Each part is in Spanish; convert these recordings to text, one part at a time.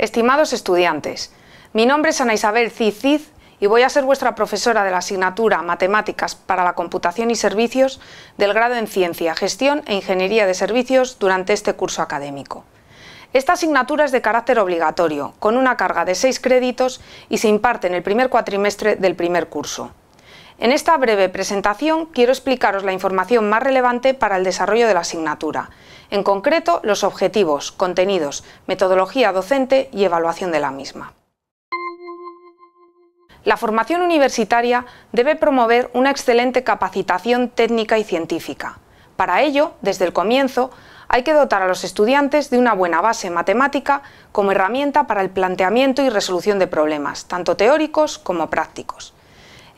Estimados estudiantes, mi nombre es Ana Isabel Cid y voy a ser vuestra profesora de la asignatura Matemáticas para la Computación y Servicios del grado en Ciencia, Gestión e Ingeniería de Servicios durante este curso académico. Esta asignatura es de carácter obligatorio, con una carga de seis créditos y se imparte en el primer cuatrimestre del primer curso. En esta breve presentación quiero explicaros la información más relevante para el desarrollo de la asignatura, en concreto los objetivos, contenidos, metodología docente y evaluación de la misma. La formación universitaria debe promover una excelente capacitación técnica y científica. Para ello, desde el comienzo, hay que dotar a los estudiantes de una buena base matemática como herramienta para el planteamiento y resolución de problemas, tanto teóricos como prácticos.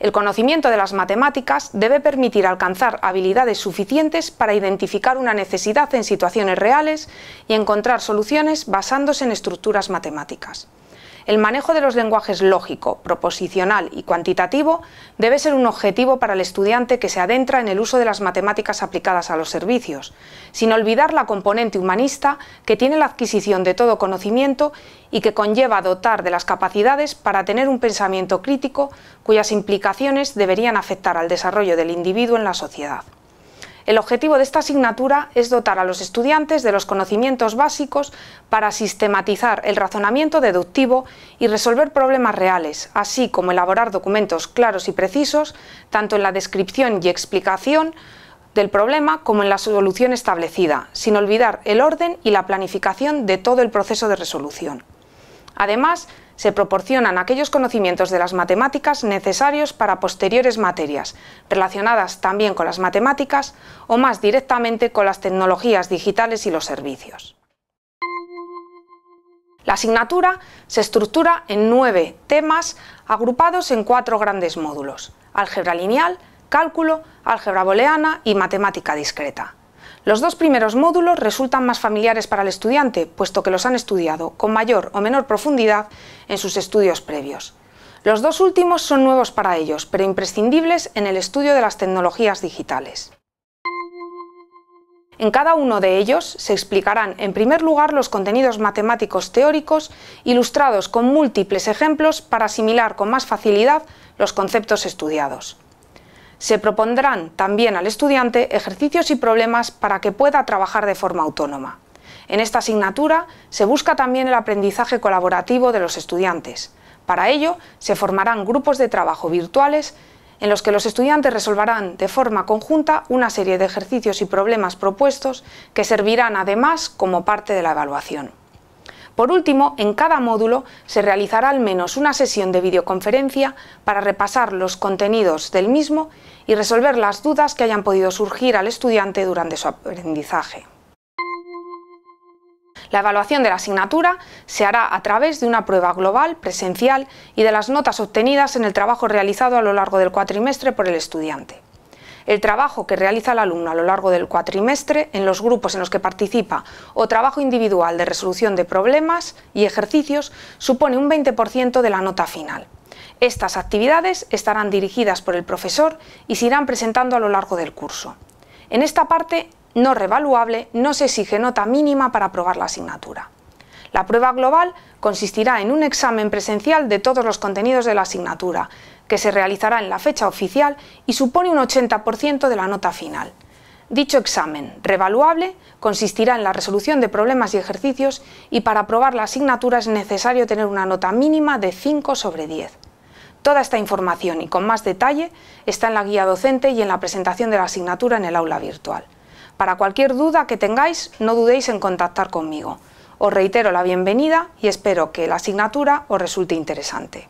El conocimiento de las matemáticas debe permitir alcanzar habilidades suficientes para identificar una necesidad en situaciones reales y encontrar soluciones basándose en estructuras matemáticas el manejo de los lenguajes lógico, proposicional y cuantitativo debe ser un objetivo para el estudiante que se adentra en el uso de las matemáticas aplicadas a los servicios, sin olvidar la componente humanista que tiene la adquisición de todo conocimiento y que conlleva dotar de las capacidades para tener un pensamiento crítico cuyas implicaciones deberían afectar al desarrollo del individuo en la sociedad. El objetivo de esta asignatura es dotar a los estudiantes de los conocimientos básicos para sistematizar el razonamiento deductivo y resolver problemas reales, así como elaborar documentos claros y precisos, tanto en la descripción y explicación del problema como en la solución establecida, sin olvidar el orden y la planificación de todo el proceso de resolución. Además, se proporcionan aquellos conocimientos de las matemáticas necesarios para posteriores materias, relacionadas también con las matemáticas o más directamente con las tecnologías digitales y los servicios. La asignatura se estructura en nueve temas agrupados en cuatro grandes módulos, álgebra lineal, cálculo, álgebra booleana y matemática discreta. Los dos primeros módulos resultan más familiares para el estudiante, puesto que los han estudiado con mayor o menor profundidad en sus estudios previos. Los dos últimos son nuevos para ellos, pero imprescindibles en el estudio de las tecnologías digitales. En cada uno de ellos se explicarán, en primer lugar, los contenidos matemáticos teóricos, ilustrados con múltiples ejemplos para asimilar con más facilidad los conceptos estudiados. Se propondrán también al estudiante ejercicios y problemas para que pueda trabajar de forma autónoma. En esta asignatura se busca también el aprendizaje colaborativo de los estudiantes. Para ello, se formarán grupos de trabajo virtuales en los que los estudiantes resolverán de forma conjunta una serie de ejercicios y problemas propuestos que servirán además como parte de la evaluación. Por último, en cada módulo se realizará al menos una sesión de videoconferencia para repasar los contenidos del mismo y resolver las dudas que hayan podido surgir al estudiante durante su aprendizaje. La evaluación de la asignatura se hará a través de una prueba global, presencial y de las notas obtenidas en el trabajo realizado a lo largo del cuatrimestre por el estudiante el trabajo que realiza el alumno a lo largo del cuatrimestre en los grupos en los que participa o trabajo individual de resolución de problemas y ejercicios supone un 20% de la nota final. Estas actividades estarán dirigidas por el profesor y se irán presentando a lo largo del curso. En esta parte no revaluable no se exige nota mínima para aprobar la asignatura. La prueba global consistirá en un examen presencial de todos los contenidos de la asignatura, que se realizará en la fecha oficial y supone un 80% de la nota final. Dicho examen, revaluable, consistirá en la resolución de problemas y ejercicios y para aprobar la asignatura es necesario tener una nota mínima de 5 sobre 10. Toda esta información y con más detalle está en la guía docente y en la presentación de la asignatura en el aula virtual. Para cualquier duda que tengáis, no dudéis en contactar conmigo. Os reitero la bienvenida y espero que la asignatura os resulte interesante.